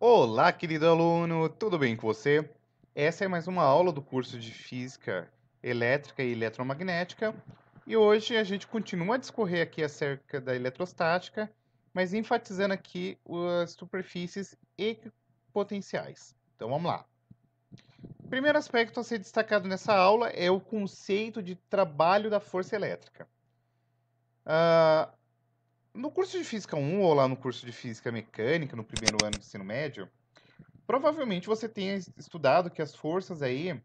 Olá, querido aluno, tudo bem com você? Essa é mais uma aula do curso de Física Elétrica e Eletromagnética e hoje a gente continua a discorrer aqui acerca da eletrostática, mas enfatizando aqui as superfícies equipotenciais. Então vamos lá. O primeiro aspecto a ser destacado nessa aula é o conceito de trabalho da força elétrica. Uh, no curso de Física 1 ou lá no curso de Física Mecânica, no primeiro ano do ensino médio, provavelmente você tenha estudado que as forças aí,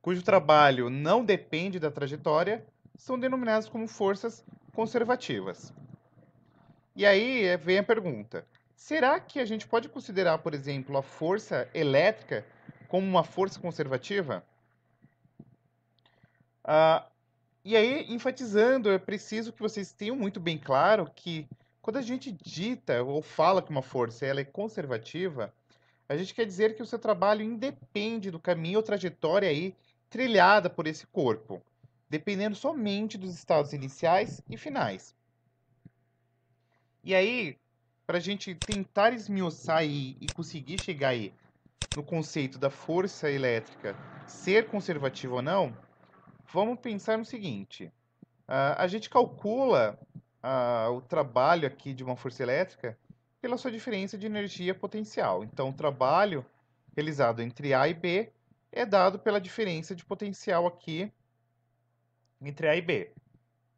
cujo trabalho não depende da trajetória, são denominadas como forças conservativas. E aí eh, vem a pergunta: será que a gente pode considerar, por exemplo, a força elétrica como uma força conservativa? Ah, e aí, enfatizando, é preciso que vocês tenham muito bem claro que quando a gente dita ou fala que uma força ela é conservativa, a gente quer dizer que o seu trabalho independe do caminho ou trajetória aí trilhada por esse corpo, dependendo somente dos estados iniciais e finais. E aí, para a gente tentar esmiuçar e, e conseguir chegar aí no conceito da força elétrica ser conservativa ou não, Vamos pensar no seguinte: ah, a gente calcula ah, o trabalho aqui de uma força elétrica pela sua diferença de energia potencial. Então, o trabalho realizado entre A e B é dado pela diferença de potencial aqui entre A e B.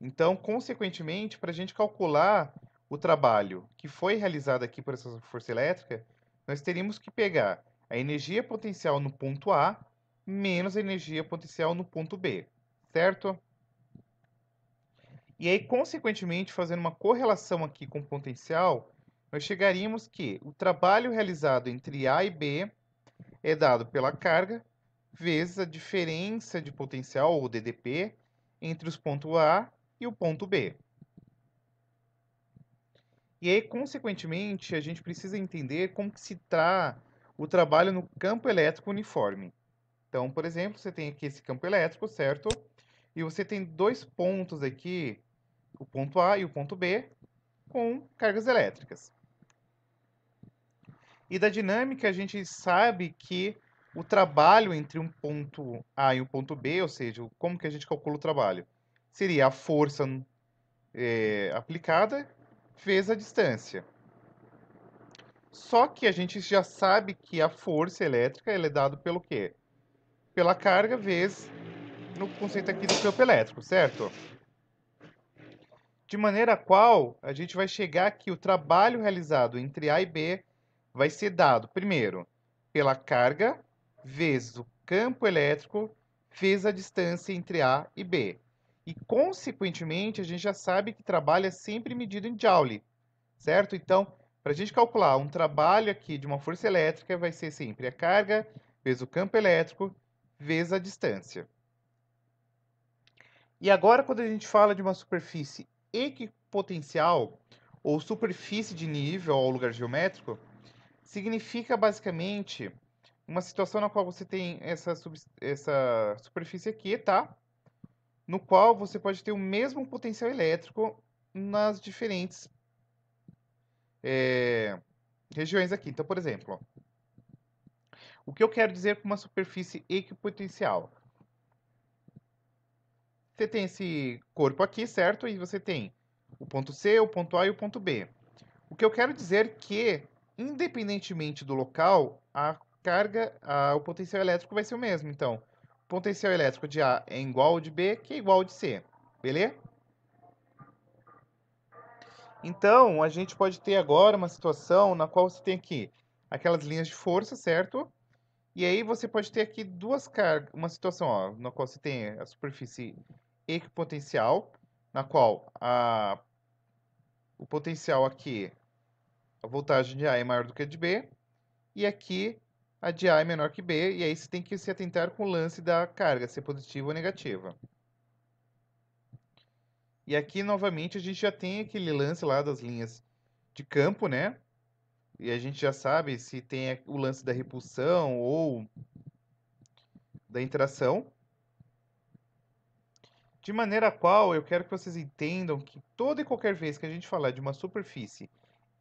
Então, consequentemente, para a gente calcular o trabalho que foi realizado aqui por essa força elétrica, nós teríamos que pegar a energia potencial no ponto A menos a energia potencial no ponto B certo? E aí, consequentemente, fazendo uma correlação aqui com o potencial, nós chegaríamos que o trabalho realizado entre A e B é dado pela carga vezes a diferença de potencial, ou DDP, entre os pontos A e o ponto B. E aí, consequentemente, a gente precisa entender como que se trata o trabalho no campo elétrico uniforme. Então, por exemplo, você tem aqui esse campo elétrico, certo? E você tem dois pontos aqui, o ponto A e o ponto B, com cargas elétricas. E da dinâmica a gente sabe que o trabalho entre um ponto A e um ponto B, ou seja, como que a gente calcula o trabalho? Seria a força é, aplicada vezes a distância. Só que a gente já sabe que a força elétrica é dada pelo quê? pela carga vezes no conceito aqui do campo elétrico, certo? De maneira a qual a gente vai chegar que o trabalho realizado entre A e B vai ser dado, primeiro, pela carga vezes o campo elétrico vezes a distância entre A e B. E, consequentemente, a gente já sabe que trabalho é sempre medido em Joule, certo? Então, para a gente calcular um trabalho aqui de uma força elétrica, vai ser sempre a carga vezes o campo elétrico vezes a distância. E agora, quando a gente fala de uma superfície equipotencial, ou superfície de nível ao lugar geométrico, significa basicamente uma situação na qual você tem essa, essa superfície aqui, tá? No qual você pode ter o mesmo potencial elétrico nas diferentes é, regiões aqui. Então, por exemplo, ó, o que eu quero dizer com uma superfície equipotencial? Você tem esse corpo aqui, certo? E você tem o ponto C, o ponto A e o ponto B. O que eu quero dizer é que, independentemente do local, a carga, a, o potencial elétrico vai ser o mesmo. Então, o potencial elétrico de A é igual ao de B, que é igual ao de C. Beleza? Então, a gente pode ter agora uma situação na qual você tem aqui aquelas linhas de força, certo? E aí você pode ter aqui duas cargas, uma situação ó, na qual você tem a superfície equipotencial, na qual a, o potencial aqui, a voltagem de A é maior do que a de B, e aqui a de A é menor que B, e aí você tem que se atentar com o lance da carga, se é positiva ou negativa. E aqui, novamente, a gente já tem aquele lance lá das linhas de campo, né? e a gente já sabe se tem o lance da repulsão ou da interação. De maneira a qual eu quero que vocês entendam que toda e qualquer vez que a gente falar de uma superfície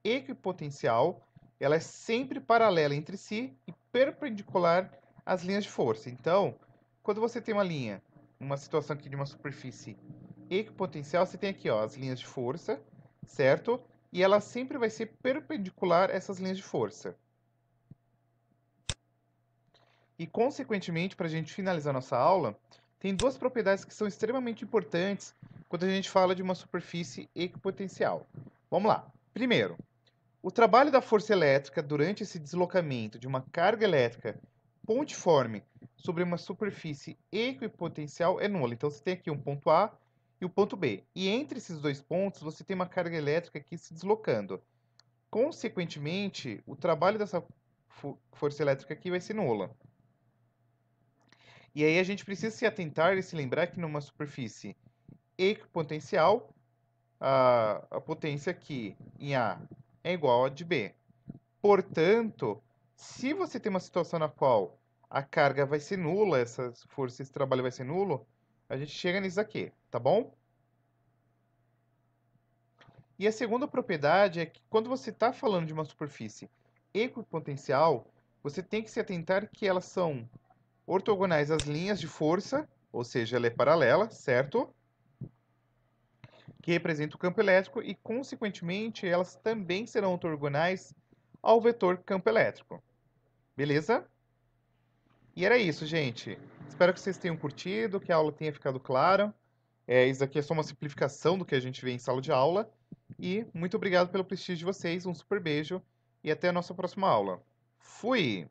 equipotencial, ela é sempre paralela entre si e perpendicular às linhas de força. Então, quando você tem uma linha, uma situação aqui de uma superfície equipotencial, você tem aqui ó, as linhas de força, certo? e ela sempre vai ser perpendicular a essas linhas de força. E, consequentemente, para a gente finalizar nossa aula, tem duas propriedades que são extremamente importantes quando a gente fala de uma superfície equipotencial. Vamos lá. Primeiro, o trabalho da força elétrica durante esse deslocamento de uma carga elétrica pontiforme sobre uma superfície equipotencial é nulo. Então, você tem aqui um ponto A e o ponto B. E entre esses dois pontos, você tem uma carga elétrica aqui se deslocando. Consequentemente, o trabalho dessa força elétrica aqui vai ser nula. E aí a gente precisa se atentar e se lembrar que numa superfície equipotencial, a, a potência aqui em A é igual a de B. Portanto, se você tem uma situação na qual a carga vai ser nula, essa força, esse trabalho vai ser nulo, a gente chega nisso aqui, tá bom? E a segunda propriedade é que quando você está falando de uma superfície equipotencial, você tem que se atentar que elas são ortogonais às linhas de força, ou seja, ela é paralela, certo? Que representa o campo elétrico e, consequentemente, elas também serão ortogonais ao vetor campo elétrico. Beleza? E era isso, gente. Espero que vocês tenham curtido, que a aula tenha ficado clara. É, isso aqui é só uma simplificação do que a gente vê em sala de aula. E muito obrigado pelo prestígio de vocês, um super beijo e até a nossa próxima aula. Fui!